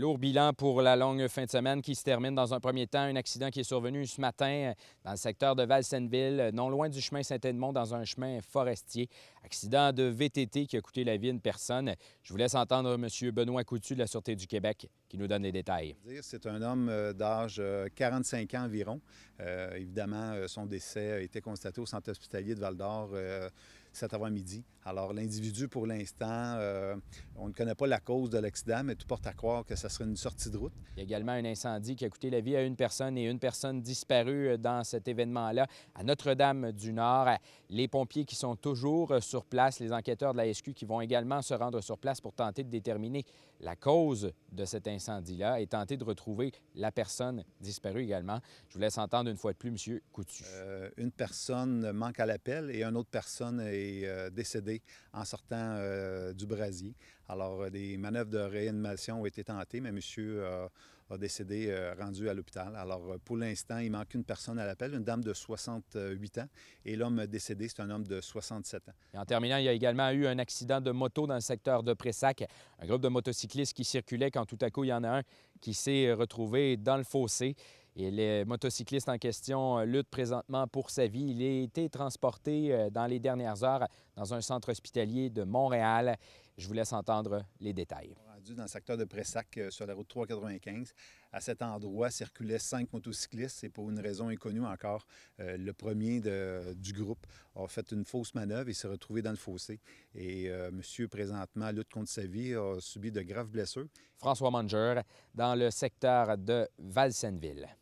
lourd bilan pour la longue fin de semaine qui se termine dans un premier temps. Un accident qui est survenu ce matin euh, dans le secteur de Valsenneville, euh, non loin du chemin Saint-Edmond, dans un chemin forestier. Accident de VTT qui a coûté la vie à une personne. Je vous laisse entendre M. Benoît Coutu de la Sûreté du Québec qui nous donne les détails. C'est un homme euh, d'âge 45 ans environ. évidemment, son décès a été constaté au centre hospitalier de Val-d'Or cet avant-midi. Alors, l'individu, pour l'instant, euh, on ne connaît pas la cause de l'accident, mais tout porte à croire que ce serait une sortie de route. Il y a également un incendie qui a coûté la vie à une personne et une personne disparue euh, dans cet événement-là à Notre-Dame-du-Nord. Les pompiers qui sont toujours euh, sur place, les enquêteurs de la SQ qui vont également se rendre sur place pour tenter de déterminer la cause de cet incendie-là et tenter de retrouver la personne disparue également. Je vous laisse entendre une fois de plus, M. Coutu. une personne manque à l'appel et une autre personne est est euh, décédé en sortant euh, du brasier. Alors, euh, des manœuvres de réanimation ont été tentées, mais monsieur a décédé rendu à l'hôpital. Alors, pour l'instant, il manque une personne à l'appel, une dame de 68 ans, et l'homme décédé, c'est un homme de 67 ans. en terminant, il y a également eu un accident de moto dans le secteur de Pressac. Un groupe de motocyclistes qui circulait quand tout à coup, il y en a un qui s'est retrouvé dans le fossé. Et le motocycliste en question euh, lutte présentement pour sa vie. Il a été transporté euh, dans les dernières heures dans un centre hospitalier de Montréal. Je vous laisse entendre les détails. Rendu dans le secteur de Pressac, euh, sur la route 395, à cet endroit circulaient cinq motocyclistes et pour une raison inconnue encore, le premier du groupe a fait une fausse manœuvre et s'est retrouvé dans le fossé. Et monsieur, présentement, lutte contre sa vie, a subi de graves blessures. François Manger, dans le secteur de Val-Sainte-Ville.